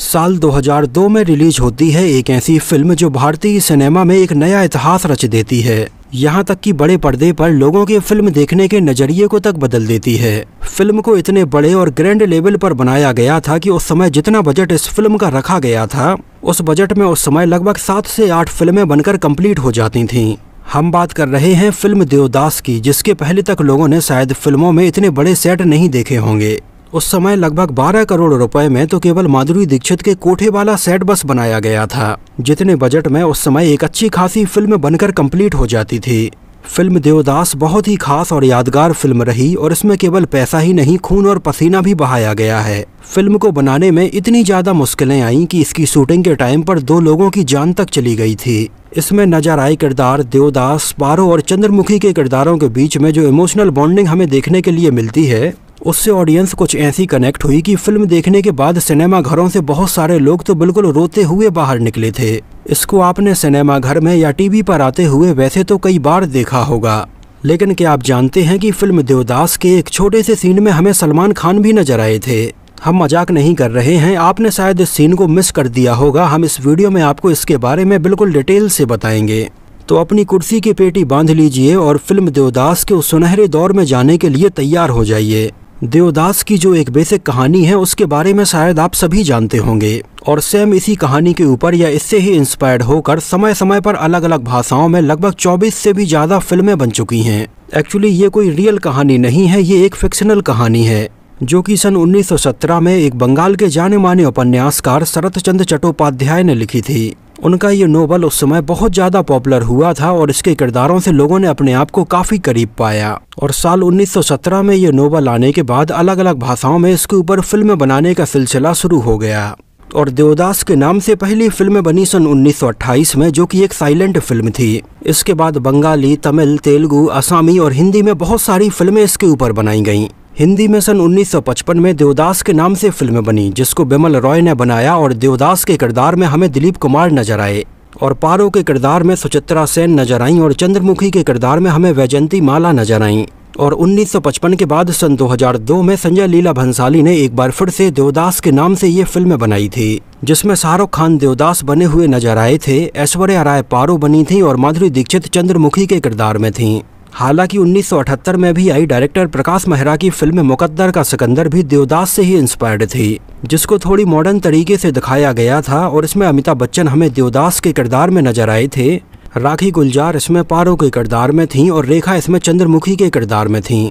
साल 2002 में रिलीज होती है एक ऐसी फिल्म जो भारतीय सिनेमा में एक नया इतिहास रच देती है यहाँ तक कि बड़े पर्दे पर लोगों के फिल्म देखने के नज़रिए को तक बदल देती है फिल्म को इतने बड़े और ग्रैंड लेवल पर बनाया गया था कि उस समय जितना बजट इस फिल्म का रखा गया था उस बजट में उस समय लगभग सात से आठ फिल्में बनकर कम्प्लीट हो जाती थीं हम बात कर रहे हैं फिल्म देवदास की जिसके पहले तक लोगों ने शायद फिल्मों में इतने बड़े सेट नहीं देखे होंगे उस समय लगभग 12 करोड़ रुपए में तो केवल माधुरी दीक्षित के कोठे वाला सेट बस बनाया गया था जितने बजट में उस समय एक अच्छी खासी फिल्म बनकर कंप्लीट हो जाती थी फिल्म देवदास बहुत ही खास और यादगार फिल्म रही और इसमें केवल पैसा ही नहीं खून और पसीना भी बहाया गया है फिल्म को बनाने में इतनी ज़्यादा मुश्किलें आईं कि इसकी शूटिंग के टाइम पर दो लोगों की जान तक चली गई थी इसमें नजर आए किरदार देवदास पारो और चंद्रमुखी के किरदारों के बीच में जो इमोशनल बॉन्डिंग हमें देखने के लिए मिलती है उससे ऑडियंस कुछ ऐसी कनेक्ट हुई कि फिल्म देखने के बाद सिनेमा घरों से बहुत सारे लोग तो बिल्कुल रोते हुए बाहर निकले थे इसको आपने सिनेमा घर में या टीवी पर आते हुए वैसे तो कई बार देखा होगा लेकिन क्या आप जानते हैं कि फिल्म देवदास के एक छोटे से सीन में हमें सलमान खान भी नजर आए थे हम मजाक नहीं कर रहे हैं आपने शायद इस सीन को मिस कर दिया होगा हम इस वीडियो में आपको इसके बारे में बिल्कुल डिटेल से बताएंगे तो अपनी कुर्सी की पेटी बांध लीजिए और फिल्म देवदास के उस सुनहरे दौर में जाने के लिए तैयार हो जाइए देवदास की जो एक बेसिक कहानी है उसके बारे में शायद आप सभी जानते होंगे और सेम इसी कहानी के ऊपर या इससे ही इंस्पायर्ड होकर समय समय पर अलग अलग भाषाओं में लगभग 24 से भी ज़्यादा फिल्में बन चुकी हैं एक्चुअली ये कोई रियल कहानी नहीं है ये एक फिक्शनल कहानी है जो कि सन 1917 में एक बंगाल के जाने माने उपन्यासकार शरत चंद्र चट्टोपाध्याय ने लिखी थी उनका ये नोबल उस समय बहुत ज़्यादा पॉपुलर हुआ था और इसके किरदारों से लोगों ने अपने आप को काफ़ी करीब पाया और साल 1917 में ये नोबल आने के बाद अलग अलग भाषाओं में इसके ऊपर फिल्म बनाने का सिलसिला शुरू हो गया और देवदास के नाम से पहली फिल्म बनी सन 1928 में जो कि एक साइलेंट फिल्म थी इसके बाद बंगाली तमिल तेलुगू असामी और हिंदी में बहुत सारी फिल्में इसके ऊपर बनाई गईं हिंदी में सन 1955 में देवदास के नाम से फिल्म बनी जिसको बिमल रॉय ने बनाया और देवदास के किरदार में हमें दिलीप कुमार नजर आए और पारो के किरदार में सुचित्रा सेन नजर आईं और चंद्रमुखी के किरदार में हमें वैजयंती माला नजर आईं और 1955 के बाद सन 2002 में संजय लीला भंसाली ने एक बार फिर से देवदास के नाम से ये फिल्म बनाई थी जिसमें शाहरुख खान देवदास बने हुए नजर आए थे ऐश्वर्या राय पारो बनी थी और माधुरी दीक्षित चंद्रमुखी के किरदार में थीं हालांकि 1978 में भी आई डायरेक्टर प्रकाश मेहरा की फिल्म मुकद्दर का सिकंदर भी देवदास से ही इंस्पायर्ड थी जिसको थोड़ी मॉडर्न तरीके से दिखाया गया था और इसमें अमिताभ बच्चन हमें देवदास के किरदार में नजर आए थे राखी गुलजार इसमें पारो के किरदार में थीं और रेखा इसमें चंद्रमुखी के किरदार में थीं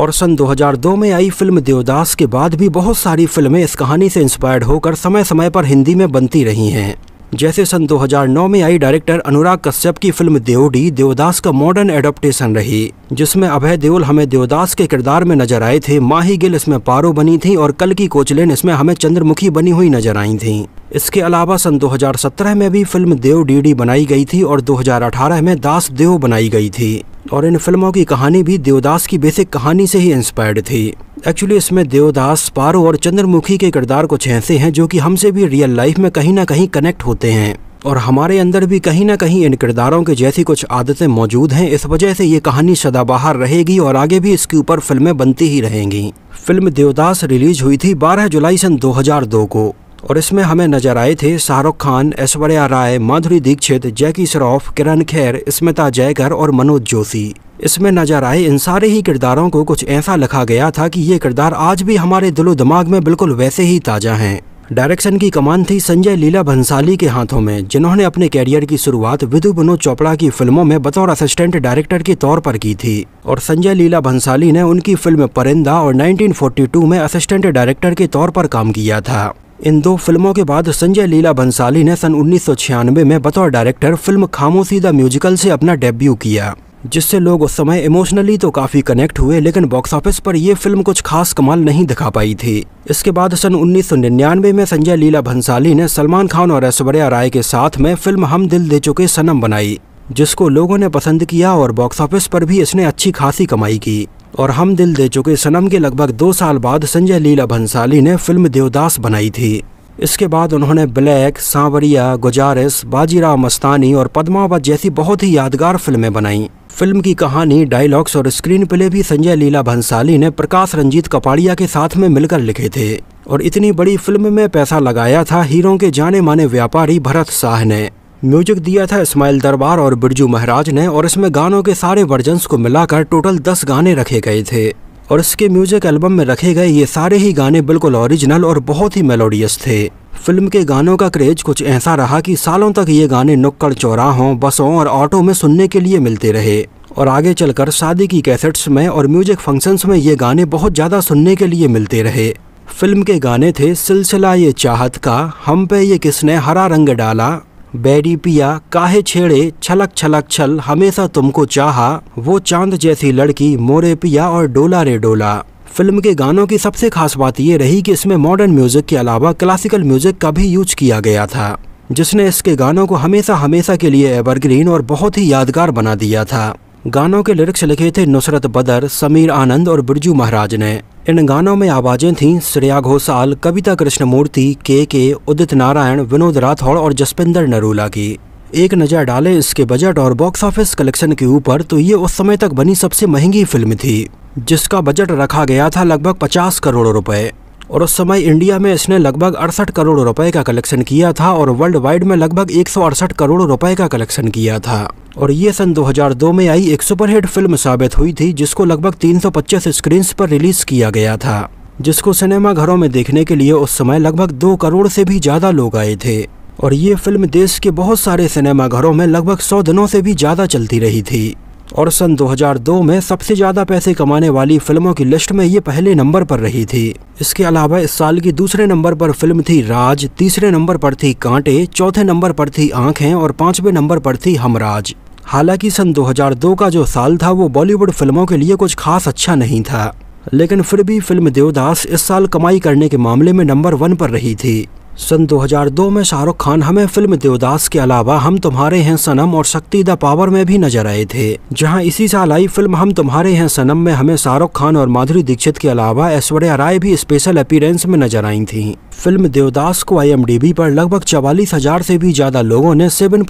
और सन 2002 में आई फिल्म देवदास के बाद भी बहुत सारी फिल्में इस कहानी से इंस्पायर्ड होकर समय समय पर हिंदी में बनती रही हैं जैसे सन 2009 में आई डायरेक्टर अनुराग कश्यप की फिल्म देवडी देवदास का मॉडर्न एडोप्टेशन रही जिसमें अभय देओल हमें देवदास के किरदार में नजर आए थे माही गिल इसमें पारो बनी थी और कल की कोचलेन इसमें हमें चंद्रमुखी बनी हुई नजर आई थी इसके अलावा सन 2017 में भी फिल्म देव डीडी बनाई गई थी और 2018 में दास देव बनाई गई थी और इन फिल्मों की कहानी भी देवदास की बेसिक कहानी से ही इंस्पायर्ड थी एक्चुअली इसमें देवदास पारो और चंद्रमुखी के किरदार कुछ ऐसे हैं जो कि हमसे भी रियल लाइफ में कहीं ना कहीं कनेक्ट होते हैं और हमारे अंदर भी कहीं ना कहीं इन किरदारों के जैसी कुछ आदतें मौजूद हैं इस वजह से ये कहानी सदाबहार रहेगी और आगे भी इसके ऊपर फिल्में बनती ही रहेंगी फिल्म देवदास रिलीज हुई थी 12 जुलाई सन 2002 को और इसमें हमें नजर आए थे शाहरुख खान ऐश्वर्या राय माधुरी दीक्षित जैकी श्रॉफ किरण खैर स्मिता जयकर और मनोज जोशी इसमें नजर आए इन सारे ही किरदारों को कुछ ऐसा लिखा गया था कि ये किरदार आज भी हमारे दिलो दिमाग में बिल्कुल वैसे ही ताज़ा हैं डायरेक्शन की कमान थी संजय लीला भंसाली के हाथों में जिन्होंने अपने कैरियर की शुरुआत विधु विनोद चोपड़ा की फिल्मों में बतौर असिस्टेंट डायरेक्टर के तौर पर की थी और संजय लीला भंसाली ने उनकी फिल्म परिंदा और 1942 में असिस्टेंट डायरेक्टर के तौर पर काम किया था इन दो फिल्मों के बाद संजय लीला भंसाली ने सन उन्नीस में बतौर director film Khamoshi the musical से अपना डेब्यू किया जिससे लोग उस समय इमोशनली तो काफ़ी कनेक्ट हुए लेकिन बॉक्स ऑफिस पर यह फिल्म कुछ खास कमाल नहीं दिखा पाई थी इसके बाद सन 1999 में संजय लीला भंसाली ने सलमान खान और ऐश्वर्या राय के साथ में फिल्म हम दिल दे चुके सनम बनाई जिसको लोगों ने पसंद किया और बॉक्स ऑफिस पर भी इसने अच्छी खासी कमाई की और हम दिल दे चुके सनम के लगभग दो साल बाद संजय लीला भंसाली ने फिल्म देवदास बनाई थी इसके बाद उन्होंने ब्लैक सांवरिया गुजारिस बाजीराव मस्तानी और पद्मावत जैसी बहुत ही यादगार फिल्में बनाईं फिल्म की कहानी डायलॉग्स और स्क्रीन प्ले भी संजय लीला भंसाली ने प्रकाश रंजीत कपाड़िया के साथ में मिलकर लिखे थे और इतनी बड़ी फिल्म में पैसा लगाया था हीरो के जाने माने व्यापारी भरत शाह ने म्यूजिक दिया था इस्माइल दरबार और बिरजू महाराज ने और इसमें गानों के सारे वर्जन्स को मिलाकर टोटल दस गाने रखे गए थे और इसके म्यूजिक एल्बम में रखे गए ये सारे ही गाने बिल्कुल ओरिजिनल और बहुत ही मेलोडियस थे फिल्म के गानों का क्रेज कुछ ऐसा रहा कि सालों तक ये गाने नुक्कड़ चौराहों बसों और ऑटो में सुनने के लिए मिलते रहे और आगे चलकर शादी की कैसेट्स में और म्यूजिक फंक्शंस में ये गाने बहुत ज़्यादा सुनने के लिए मिलते रहे फिल्म के गाने थे सिलसिला ये चाहत का हम पे ये किसने हरा रंग डाला बैरी पिया काहे छेड़े छलक छलक छल हमेशा तुमको चाहा वो चांद जैसी लड़की मोरे पिया और डोला रे डोला फिल्म के गानों की सबसे खास बात ये रही कि इसमें मॉडर्न म्यूजिक के अलावा क्लासिकल म्यूजिक का भी यूज किया गया था जिसने इसके गानों को हमेशा हमेशा के लिए एवरग्रीन और बहुत ही यादगार बना दिया था गानों के लिरिक्स लिखे थे नुसरत बदर समीर आनंद और बिरजू महाराज ने इन गानों में आवाज़ें थीं श्रेया घोषाल कविता कृष्णमूर्ति के के उदित नारायण विनोद राठौड़ और जसपिंदर नरूला की एक नज़र डालें इसके बजट और बॉक्स ऑफिस कलेक्शन के ऊपर तो ये उस समय तक बनी सबसे महंगी फिल्म थी जिसका बजट रखा गया था लगभग पचास करोड़ रुपए और उस समय इंडिया में इसने लगभग अड़सठ करोड़ रुपए का कलेक्शन किया था और वर्ल्ड वाइड में लगभग एक करोड़ रुपए का कलेक्शन किया था और ये सन 2002 में आई एक सुपरहिट फिल्म साबित हुई थी जिसको लगभग 325 स्क्रीन्स पर रिलीज किया गया था जिसको सिनेमा घरों में देखने के लिए उस समय लगभग दो करोड़ से भी ज़्यादा लोग आए थे और ये फिल्म देश के बहुत सारे सिनेमा घरों में लगभग सौ दिनों से भी ज़्यादा चलती रही थी और सन 2002 में सबसे ज़्यादा पैसे कमाने वाली फिल्मों की लिस्ट में ये पहले नंबर पर रही थी इसके अलावा इस साल की दूसरे नंबर पर फिल्म थी राज तीसरे नंबर पर थी कांटे चौथे नंबर पर थी आंखें और पाँचवें नंबर पर थी हमराज हालांकि सन 2002 का जो साल था वो बॉलीवुड फिल्मों के लिए कुछ खास अच्छा नहीं था लेकिन फिर भी फिल्म देवदास इस साल कमाई करने के मामले में नंबर वन पर रही थी सन 2002 में शाहरुख खान हमें फिल्म देवदास के अलावा हम तुम्हारे हैं सनम और शक्ति द पावर में भी नजर आए थे जहां इसी साल आई फिल्म हम तुम्हारे हैं सनम में हमें शाहरुख खान और माधुरी दीक्षित के अलावा ऐश्वर्या राय भी स्पेशल अपीरेंस में नजर आई थी फिल्म देवदास को आई पर लगभग चवालीस हजार से भी ज्यादा लोगों ने seven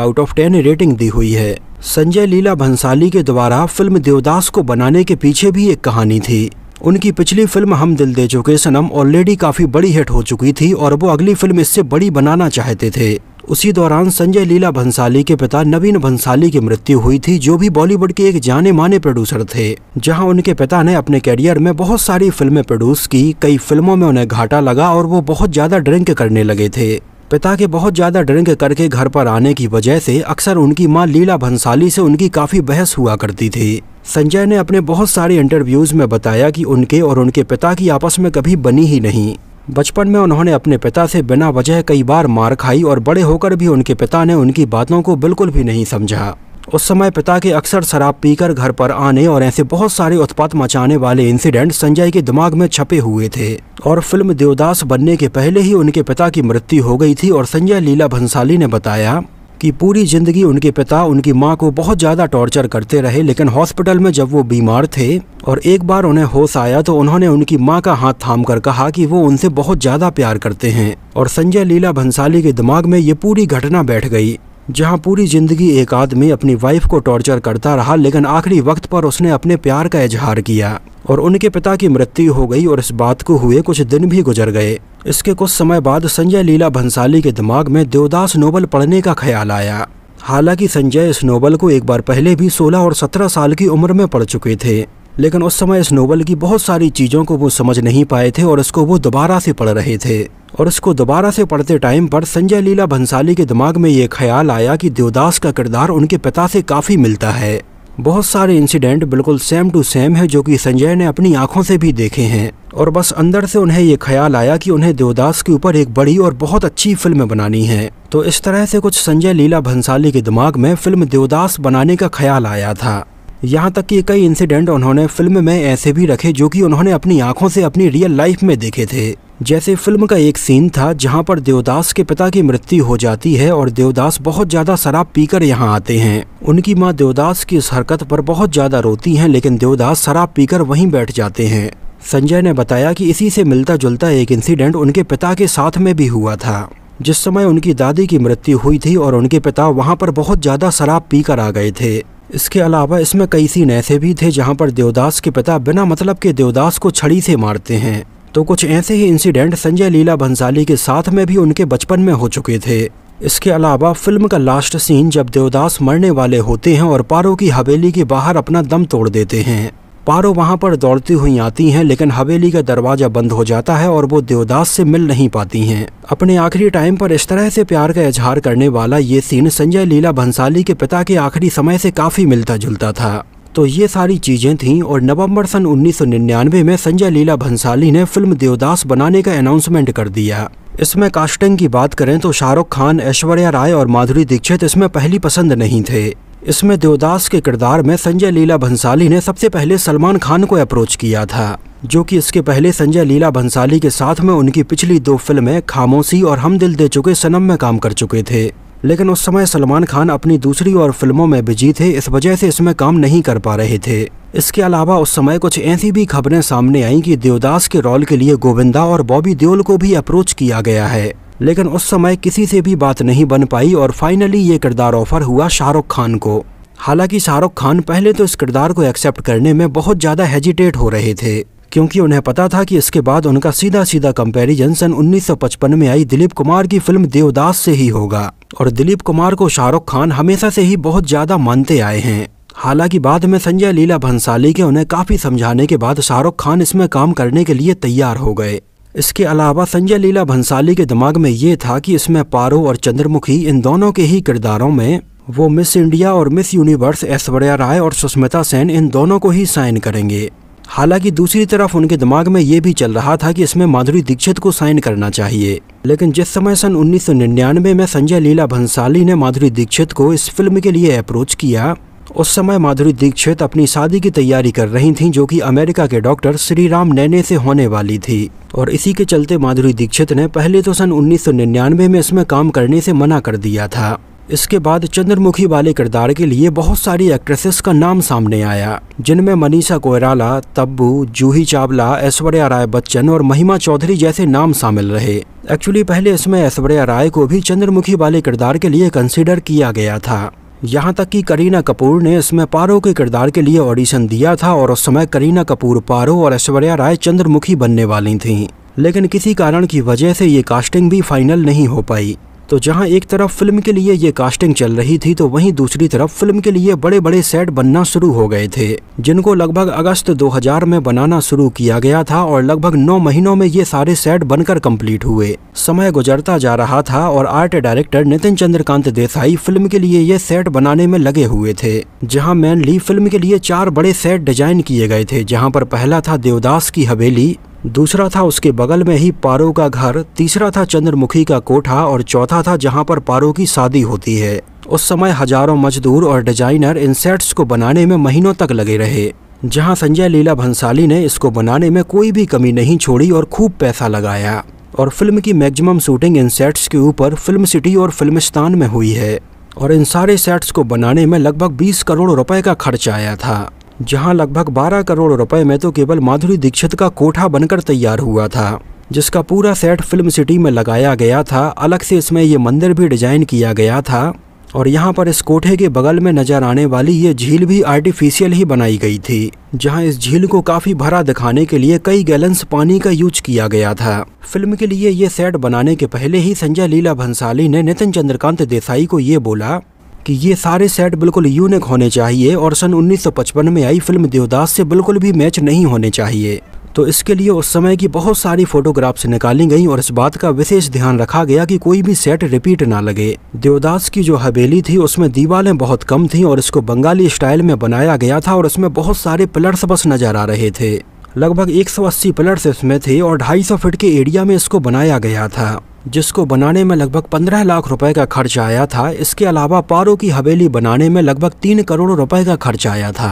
out of ten rating दी हुई है संजय लीला भंसाली के द्वारा फिल्म देवदास को बनाने के पीछे भी एक कहानी थी उनकी पिछली फिल्म हम दिल दे चुके सनम ऑलरेडी काफ़ी बड़ी हिट हो चुकी थी और वो अगली फिल्म इससे बड़ी बनाना चाहते थे उसी दौरान संजय लीला भंसाली के पिता नवीन भंसाली की मृत्यु हुई थी जो भी बॉलीवुड के एक जाने माने प्रोड्यूसर थे जहां उनके पिता ने अपने कैरियर में बहुत सारी फिल्में प्रोड्यूस की कई फिल्मों में उन्हें घाटा लगा और वो बहुत ज़्यादा ड्रिंक करने लगे थे पिता के बहुत ज़्यादा ड्रिंक करके घर पर आने की वजह से अक्सर उनकी माँ लीला भंसाली से उनकी काफ़ी बहस हुआ करती थी संजय ने अपने बहुत सारे इंटरव्यूज़ में बताया कि उनके और उनके पिता की आपस में कभी बनी ही नहीं बचपन में उन्होंने अपने पिता से बिना वजह कई बार मार खाई और बड़े होकर भी उनके पिता ने उनकी बातों को बिल्कुल भी नहीं समझा उस समय पिता के अक्सर शराब पीकर घर पर आने और ऐसे बहुत सारे उत्पात मचाने वाले इंसिडेंट संजय के दिमाग में छपे हुए थे और फिल्म देवदास बनने के पहले ही उनके पिता की मृत्यु हो गई थी और संजय लीला भंसाली ने बताया कि पूरी ज़िंदगी उनके पिता उनकी माँ को बहुत ज़्यादा टॉर्चर करते रहे लेकिन हॉस्पिटल में जब वो बीमार थे और एक बार उन्हें होश आया तो उन्होंने उनकी माँ का हाथ थाम कर कहा कि वो उनसे बहुत ज़्यादा प्यार करते हैं और संजय लीला भंसाली के दिमाग में ये पूरी घटना बैठ गई जहां पूरी जिंदगी एक आदमी अपनी वाइफ को टॉर्चर करता रहा लेकिन आखिरी वक्त पर उसने अपने प्यार का इजहार किया और उनके पिता की मृत्यु हो गई और इस बात को हुए कुछ दिन भी गुजर गए इसके कुछ समय बाद संजय लीला भंसाली के दिमाग में देवदास नोबल पढ़ने का ख्याल आया हालांकि संजय इस नोबल को एक बार पहले भी 16 और 17 साल की उम्र में पढ़ चुके थे लेकिन उस समय इस नोवल की बहुत सारी चीज़ों को वो समझ नहीं पाए थे और इसको वो दोबारा से पढ़ रहे थे और इसको दोबारा से पढ़ते टाइम पर संजय लीला भंसाली के दिमाग में ये ख्याल आया कि देवदास का किरदार उनके पिता से काफ़ी मिलता है बहुत सारे इंसिडेंट बिल्कुल सेम टू सेम है जो कि संजय ने अपनी आंखों से भी देखे हैं और बस अंदर से उन्हें ये ख्याल आया कि उन्हें देवदास के ऊपर एक बड़ी और बहुत अच्छी फिल्म बनानी है तो इस तरह से कुछ संजय लीला भंसाली के दिमाग में फिल्म देवदास बनाने का ख्याल आया था यहाँ तक कि कई इंसिडेंट उन्होंने फिल्म में ऐसे भी रखे जो कि उन्होंने अपनी आंखों से अपनी रियल लाइफ में देखे थे जैसे फिल्म का एक सीन था जहाँ पर देवदास के पिता की मृत्यु हो जाती है और देवदास बहुत ज़्यादा शराब पीकर यहाँ आते हैं उनकी माँ देवदास की इस हरकत पर बहुत ज़्यादा रोती हैं लेकिन देवदास शराब पीकर वहीं बैठ जाते हैं संजय ने बताया कि इसी से मिलता जुलता एक इंसिडेंट उनके पिता के साथ में भी हुआ था जिस समय उनकी दादी की मृत्यु हुई थी और उनके पिता वहाँ पर बहुत ज़्यादा शराब पीकर आ गए थे इसके अलावा इसमें कई सीन ऐसे भी थे जहां पर देवदास के पिता बिना मतलब के देवदास को छड़ी से मारते हैं तो कुछ ऐसे ही इंसिडेंट संजय लीला भंसाली के साथ में भी उनके बचपन में हो चुके थे इसके अलावा फिल्म का लास्ट सीन जब देवदास मरने वाले होते हैं और पारो की हवेली के बाहर अपना दम तोड़ देते हैं पारो वहाँ पर दौड़ती हुई आती हैं लेकिन हवेली का दरवाज़ा बंद हो जाता है और वो देवदास से मिल नहीं पाती हैं अपने आखिरी टाइम पर इस तरह से प्यार का इजहार करने वाला ये सीन संजय लीला भंसाली के पिता के आखिरी समय से काफ़ी मिलता जुलता था तो ये सारी चीज़ें थीं और नवंबर सन 1999 में संजय लीला भंसाली ने फिल्म देवदास बनाने का अनाउंसमेंट कर दिया इसमें कास्टिंग की बात करें तो शाहरुख खान ऐश्वर्या राय और माधुरी दीक्षित इसमें पहली पसंद नहीं थे इसमें देवदास के किरदार में संजय लीला भंसाली ने सबसे पहले सलमान खान को अप्रोच किया था जो कि इसके पहले संजय लीला भंसाली के साथ में उनकी पिछली दो फिल्में खामोशी और हम दिल दे चुके सनम में काम कर चुके थे लेकिन उस समय सलमान खान अपनी दूसरी और फिल्मों में बिजी थे इस वजह से इसमें काम नहीं कर पा रहे थे इसके अलावा उस समय कुछ ऐसी भी खबरें सामने आईं कि देवदास के रोल के लिए गोविंदा और बॉबी देओल को भी अप्रोच किया गया है लेकिन उस समय किसी से भी बात नहीं बन पाई और फाइनली ये किरदार ऑफर हुआ शाहरुख खान को हालांकि शाहरुख खान पहले तो इस किरदार को एक्सेप्ट करने में बहुत ज़्यादा हेजिटेट हो रहे थे क्योंकि उन्हें पता था कि इसके बाद उनका सीधा सीधा कंपैरिजन सन 1955 में आई दिलीप कुमार की फिल्म देवदास से ही होगा और दिलीप कुमार को शाहरुख खान हमेशा से ही बहुत ज़्यादा मानते आए हैं हालांकि बाद में संजय लीला भंसाली के उन्हें काफ़ी समझाने के बाद शाहरुख खान इसमें काम करने के लिए तैयार हो गए इसके अलावा संजय लीला भंसाली के दिमाग में ये था कि इसमें पारो और चंद्रमुखी इन दोनों के ही किरदारों में वो मिस इंडिया और मिस यूनिवर्स ऐश्वर्या राय और सुष्मिता सेन इन दोनों को ही साइन करेंगे हालांकि दूसरी तरफ उनके दिमाग में ये भी चल रहा था कि इसमें माधुरी दीक्षित को साइन करना चाहिए लेकिन जिस समय सन 1999 में संजय लीला भंसाली ने माधुरी दीक्षित को इस फिल्म के लिए अप्रोच किया उस समय माधुरी दीक्षित अपनी शादी की तैयारी कर रही थीं जो कि अमेरिका के डॉक्टर श्री राम नैने से होने वाली थी और इसी के चलते माधुरी दीक्षित ने पहले तो सन 1999 में इसमें काम करने से मना कर दिया था इसके बाद चंद्रमुखी वाले किरदार के लिए बहुत सारी एक्ट्रेसेस का नाम सामने आया जिनमें मनीषा कोयराला तब्बू जूही चावला ऐश्वर्या राय बच्चन और महिमा चौधरी जैसे नाम शामिल रहे एक्चुअली पहले इसमें ऐश्वर्या राय को भी चंद्रमुखी वाले किरदार के लिए कंसिडर किया गया था यहाँ तक कि करीना कपूर ने इसमें पारो के किरदार के लिए ऑडिशन दिया था और उस समय करीना कपूर पारो और ऐश्वर्या राय चंद्रमुखी बनने वाली थीं लेकिन किसी कारण की वजह से ये कास्टिंग भी फाइनल नहीं हो पाई तो जहां एक तरफ फिल्म के लिए ये कास्टिंग चल रही थी तो वहीं दूसरी तरफ फिल्म के लिए बड़े बड़े सेट बनना शुरू हो गए थे जिनको लगभग अगस्त 2000 में बनाना शुरू किया गया था और लगभग नौ महीनों में ये सारे सेट बनकर कंप्लीट हुए समय गुजरता जा रहा था और art director Nitin Chandrakant Desai film के लिए ये सेट बनाने में लगे हुए थे जहाँ मेनली फिल्म के लिए चार बड़े सेट डिजाइन किए गए थे जहाँ पर पहला था देवदास की हवेली दूसरा था उसके बगल में ही पारो का घर तीसरा था चंद्रमुखी का कोठा और चौथा था जहाँ पर पारो की शादी होती है उस समय हजारों मजदूर और डिजाइनर इन सेट्स को बनाने में महीनों तक लगे रहे जहां संजय लीला भंसाली ने इसको बनाने में कोई भी कमी नहीं छोड़ी और खूब पैसा लगाया और फिल्म की मैक्सिमम शूटिंग इन सेट्स के ऊपर फिल्म सिटी और फिल्मिस्तान में हुई है और इन सारे सेट्स को बनाने में लगभग 20 करोड़ रुपए का खर्च आया था जहां लगभग 12 करोड़ रुपए में तो केवल माधुरी दीक्षित का कोठा बनकर तैयार हुआ था जिसका पूरा सेट फिल्म सिटी में लगाया गया था अलग से इसमें ये मंदिर भी डिजाइन किया गया था और यहाँ पर इस कोठे के बगल में नजर आने वाली ये झील भी आर्टिफिशियल ही बनाई गई थी जहाँ इस झील को काफी भरा दिखाने के लिए कई गैलन्स पानी का यूज किया गया था फिल्म के लिए ये सेट बनाने के पहले ही संजय लीला भंसाली ने नितिन चंद्रकांत देसाई को ये बोला कि ये सारे सेट बिल्कुल यूनिक होने चाहिए और सन 1955 में आई फिल्म देवदास से बिल्कुल भी मैच नहीं होने चाहिए तो इसके लिए उस समय की बहुत सारी फोटोग्राफ्स निकाली गई और इस बात का विशेष ध्यान रखा गया कि कोई भी सेट रिपीट ना लगे देवदास की जो हवेली थी उसमें दीवारें बहुत कम थीं और इसको बंगाली स्टाइल में बनाया गया था और इसमें बहुत सारे पिलर्स बस नजर आ रहे थे लगभग 180 पिलर्स इसमें थे और 250 फीट के एरिया में इसको बनाया गया था जिसको बनाने में लगभग पंद्रह लाख रुपए का खर्च आया था इसके अलावा पारो की हवेली बनाने में लगभग तीन करोड़ रुपए का खर्च आया था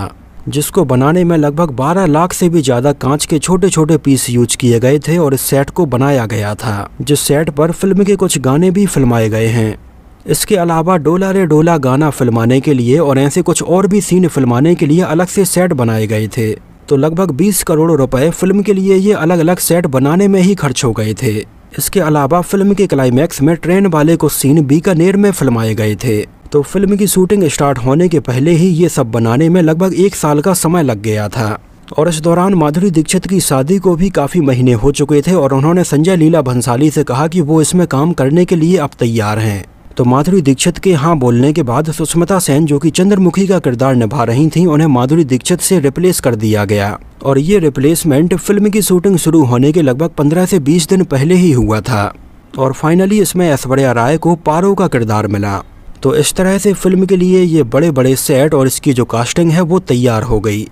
जिसको बनाने में लगभग 12 लाख से भी ज़्यादा कांच के छोटे छोटे पीस यूज किए गए थे और इस सेट को बनाया गया था जिस सेट पर फिल्म के कुछ गाने भी फिल्माए गए हैं इसके अलावा डोला रे डोला गाना फिल्माने के लिए और ऐसे कुछ और भी सीन फिल्माने के लिए अलग से सेट बनाए गए थे तो लगभग 20 करोड़ रुपए फिल्म के लिए ये अलग अलग सेट बनाने में ही खर्च हो गए थे इसके अलावा फिल्म के क्लाइमैक्स में ट्रेन वाले को सीन बीकानेर में फिल्माए गए थे तो फिल्म की शूटिंग स्टार्ट होने के पहले ही ये सब बनाने में लगभग एक साल का समय लग गया था और इस दौरान माधुरी दीक्षित की शादी को भी काफ़ी महीने हो चुके थे और उन्होंने संजय लीला भंसाली से कहा कि वो इसमें काम करने के लिए अब तैयार हैं तो माधुरी दीक्षित के हाँ बोलने के बाद सुष्मिता सेन जो कि चंद्रमुखी का किरदार निभा रही थीं उन्हें माधुरी दीक्षित से रिप्लेस कर दिया गया और ये रिप्लेसमेंट फिल्म की शूटिंग शुरू होने के लगभग 15 से 20 दिन पहले ही हुआ था और फाइनली इसमें ऐश्वर्या राय को पारो का किरदार मिला तो इस तरह से फिल्म के लिए ये बड़े बड़े सेट और इसकी जो कास्टिंग है वो तैयार हो गई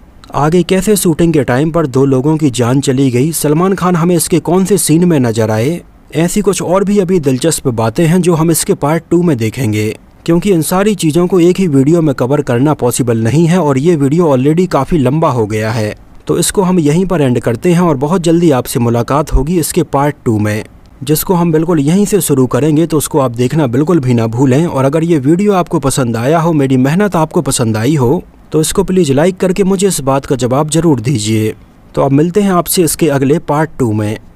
आगे कैसे शूटिंग के टाइम पर दो लोगों की जान चली गई सलमान खान हमें इसके कौन से सीन में नजर आए ऐसी कुछ और भी अभी दिलचस्प बातें हैं जो हम इसके पार्ट टू में देखेंगे क्योंकि इन सारी चीज़ों को एक ही वीडियो में कवर करना पॉसिबल नहीं है और ये वीडियो ऑलरेडी काफ़ी लंबा हो गया है तो इसको हम यहीं पर एंड करते हैं और बहुत जल्दी आपसे मुलाकात होगी इसके पार्ट टू में जिसको हम बिल्कुल यहीं से शुरू करेंगे तो उसको आप देखना बिल्कुल भी ना भूलें और अगर ये वीडियो आपको पसंद आया हो मेरी मेहनत आपको पसंद आई हो तो इसको प्लीज़ लाइक करके मुझे इस बात का जवाब ज़रूर दीजिए तो अब मिलते हैं आपसे इसके अगले पार्ट टू में